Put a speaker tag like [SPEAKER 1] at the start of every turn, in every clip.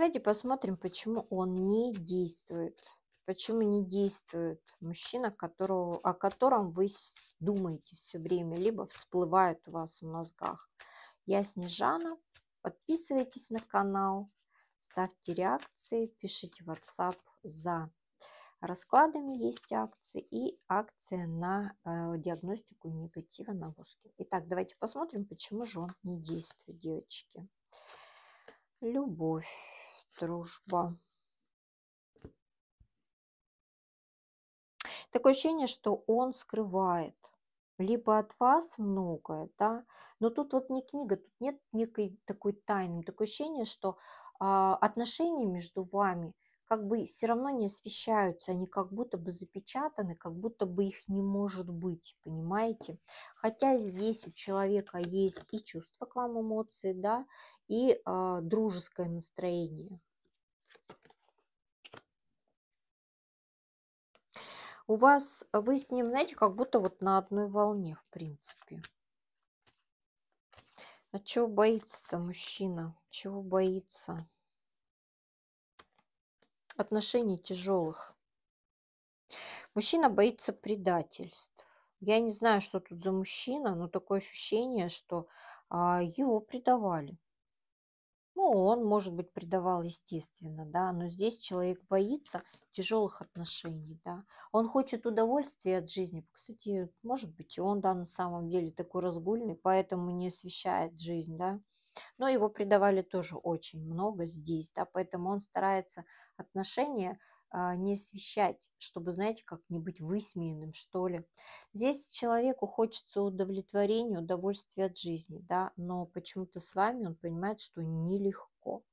[SPEAKER 1] Давайте посмотрим, почему он не действует. Почему не действует мужчина, которого, о котором вы думаете все время, либо всплывает у вас в мозгах. Я Снежана. Подписывайтесь на канал, ставьте реакции, пишите WhatsApp за раскладами есть акции и акция на э, диагностику негатива на воске. Итак, давайте посмотрим, почему же он не действует, девочки. Любовь дружба. Такое ощущение, что он скрывает либо от вас многое, да, но тут вот не книга, тут нет некой такой тайны. Такое ощущение, что а, отношения между вами как бы все равно не освещаются, они как будто бы запечатаны, как будто бы их не может быть, понимаете? Хотя здесь у человека есть и чувства к вам, эмоции, да, и э, дружеское настроение. у вас, э, вы с ним, знаете, как будто вот на одной волне, в принципе. А чего боится-то мужчина? Чего боится? Отношений тяжелых. Мужчина боится предательств. Я не знаю, что тут за мужчина, но такое ощущение, что а, его предавали. Ну, он, может быть, предавал, естественно, да, но здесь человек боится тяжелых отношений, да. Он хочет удовольствия от жизни. Кстати, может быть, и он, да, на самом деле такой разгульный, поэтому не освещает жизнь, да. Но его предавали тоже очень много здесь, да, поэтому он старается отношения а, не освещать, чтобы, знаете, как нибудь быть высмеянным, что ли. Здесь человеку хочется удовлетворения, удовольствия от жизни, да, но почему-то с вами он понимает, что нелегко.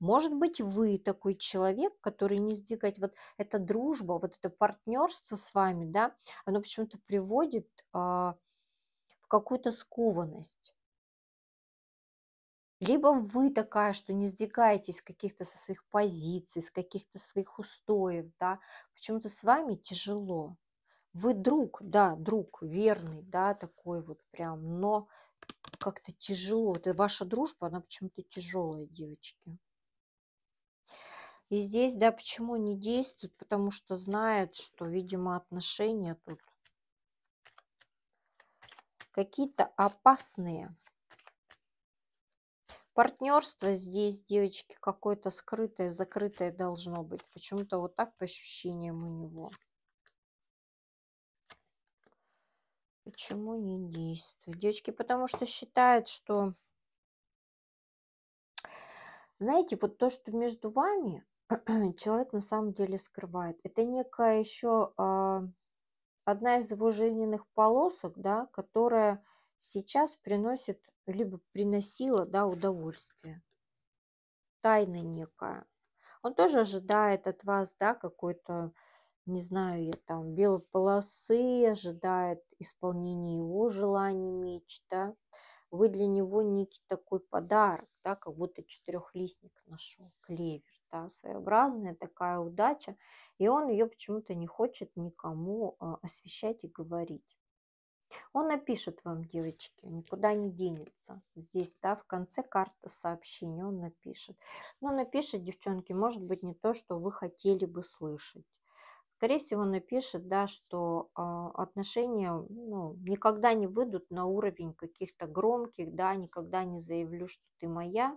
[SPEAKER 1] Может быть, вы такой человек, который не сдвигать вот эта дружба, вот это партнерство с вами, да, оно почему-то приводит э, в какую-то скованность. Либо вы такая, что не сдвигаетесь с каких-то со своих позиций, с каких-то своих устоев, да, почему-то с вами тяжело. Вы друг, да, друг верный, да, такой вот прям, но как-то тяжело. Это ваша дружба, она почему-то тяжелая, девочки. И здесь, да, почему не действует? Потому что знает, что, видимо, отношения тут какие-то опасные партнерство здесь, девочки, какое-то скрытое, закрытое должно быть. Почему-то вот так по ощущениям у него. Почему не действует? Девочки, потому что считает, что... Знаете, вот то, что между вами человек на самом деле скрывает, это некая еще а, одна из его жизненных полосок, да, которая сейчас приносит, либо приносила да, удовольствие. Тайна некая. Он тоже ожидает от вас да, какой-то, не знаю, я там, белой полосы, ожидает исполнения его желаний, мечта. Вы для него некий такой подарок, да, как будто четырехлистник нашел, клевер. Да, своеобразная такая удача, и он ее почему-то не хочет никому а, освещать и говорить. Он напишет вам, девочки, никуда не денется. Здесь, да, в конце карты сообщения он напишет. Но ну, напишет, девчонки, может быть, не то, что вы хотели бы слышать. Скорее всего, напишет, да, что э, отношения ну, никогда не выйдут на уровень каких-то громких, да, никогда не заявлю, что ты моя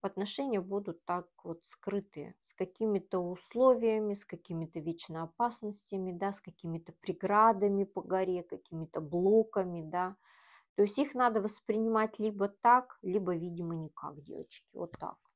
[SPEAKER 1] отношения будут так вот скрыты, с какими-то условиями, с какими-то вечно опасностями, да, с какими-то преградами по горе, какими-то блоками, да. То есть их надо воспринимать либо так, либо, видимо, никак, девочки, вот так.